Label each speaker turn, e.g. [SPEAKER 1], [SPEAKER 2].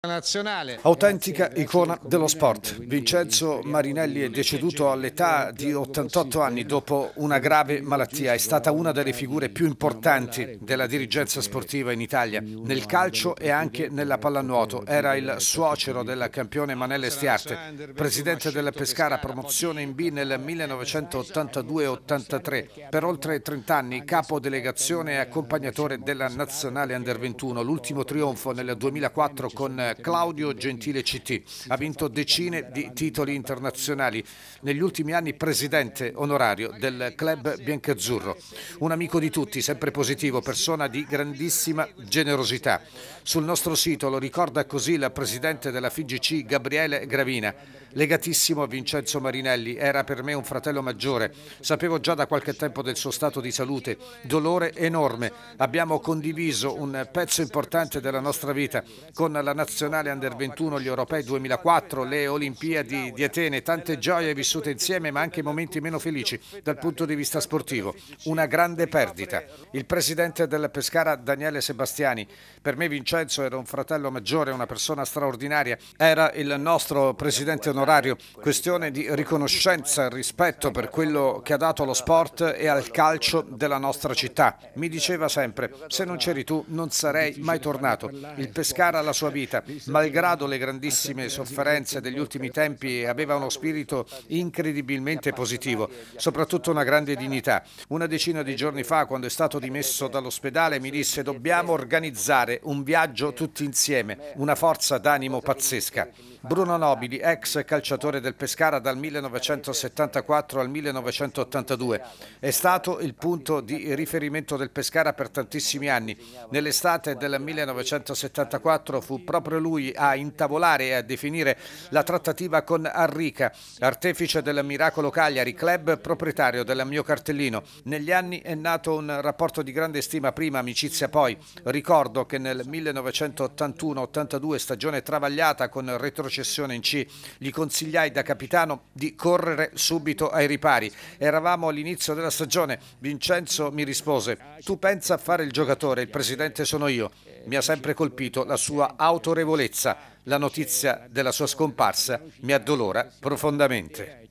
[SPEAKER 1] Nazionale. Autentica icona dello sport, Vincenzo Marinelli è deceduto all'età di 88 anni dopo una grave malattia. È stata una delle figure più importanti della dirigenza sportiva in Italia, nel calcio e anche nella pallanuoto. Era il suocero del campione Manelle Stiarte, presidente della Pescara, promozione in B nel 1982-83. Per oltre 30 anni capo delegazione e accompagnatore della nazionale Under 21. L'ultimo trionfo nel 2004 con eh, Claudio Gentile CT. Ha vinto decine di titoli internazionali, negli ultimi anni presidente onorario del club biancazzurro. Un amico di tutti, sempre positivo, persona di grandissima generosità. Sul nostro sito lo ricorda così la presidente della FIGC Gabriele Gravina. Legatissimo a Vincenzo Marinelli, era per me un fratello maggiore. Sapevo già da qualche tempo del suo stato di salute, dolore enorme. Abbiamo condiviso un pezzo importante della nostra vita con la nazione nazionale under 21, gli europei 2004, le Olimpiadi di Atene, tante gioie vissute insieme ma anche momenti meno felici dal punto di vista sportivo. Una grande perdita. Il presidente della Pescara, Daniele Sebastiani, per me Vincenzo era un fratello maggiore, una persona straordinaria, era il nostro presidente onorario. Questione di riconoscenza e rispetto per quello che ha dato allo sport e al calcio della nostra città. Mi diceva sempre, se non c'eri tu non sarei mai tornato. Il Pescara ha la sua vita, malgrado le grandissime sofferenze degli ultimi tempi, aveva uno spirito incredibilmente positivo, soprattutto una grande dignità. Una decina di giorni fa, quando è stato dimesso dall'ospedale, mi disse dobbiamo organizzare un viaggio tutti insieme, una forza d'animo pazzesca. Bruno Nobili, ex calciatore del Pescara dal 1974 al 1982, è stato il punto di riferimento del Pescara per tantissimi anni. Nell'estate del 1974 fu proprio proprio lui a intavolare e a definire la trattativa con Arrica, artefice del Miracolo Cagliari, club proprietario del mio cartellino. Negli anni è nato un rapporto di grande stima prima, amicizia poi. Ricordo che nel 1981-82, stagione travagliata con retrocessione in C, gli consigliai da capitano di correre subito ai ripari. Eravamo all'inizio della stagione, Vincenzo mi rispose, tu pensa a fare il giocatore, il presidente sono io. Mi ha sempre colpito la sua autorevolezza consapevolezza. La notizia della sua scomparsa mi addolora profondamente.